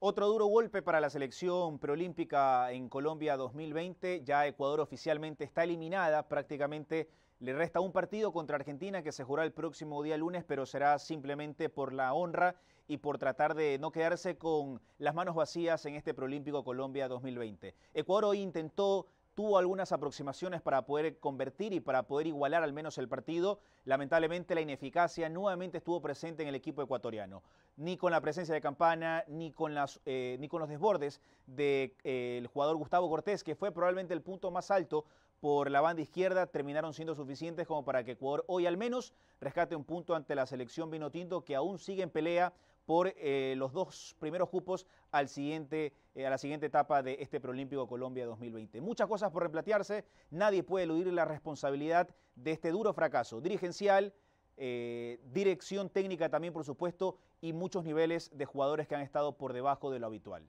Otro duro golpe para la selección preolímpica en Colombia 2020. Ya Ecuador oficialmente está eliminada. Prácticamente le resta un partido contra Argentina que se jugará el próximo día lunes, pero será simplemente por la honra y por tratar de no quedarse con las manos vacías en este preolímpico Colombia 2020. Ecuador hoy intentó tuvo algunas aproximaciones para poder convertir y para poder igualar al menos el partido. Lamentablemente la ineficacia nuevamente estuvo presente en el equipo ecuatoriano, ni con la presencia de Campana, ni con, las, eh, ni con los desbordes del eh, jugador Gustavo Cortés, que fue probablemente el punto más alto por la banda izquierda, terminaron siendo suficientes como para que Ecuador hoy al menos rescate un punto ante la selección Vinotinto, que aún sigue en pelea por eh, los dos primeros cupos al siguiente, eh, a la siguiente etapa de este Preolímpico Colombia 2020. Muchas cosas por replantearse, nadie puede eludir la responsabilidad de este duro fracaso dirigencial, eh, dirección técnica también por supuesto y muchos niveles de jugadores que han estado por debajo de lo habitual.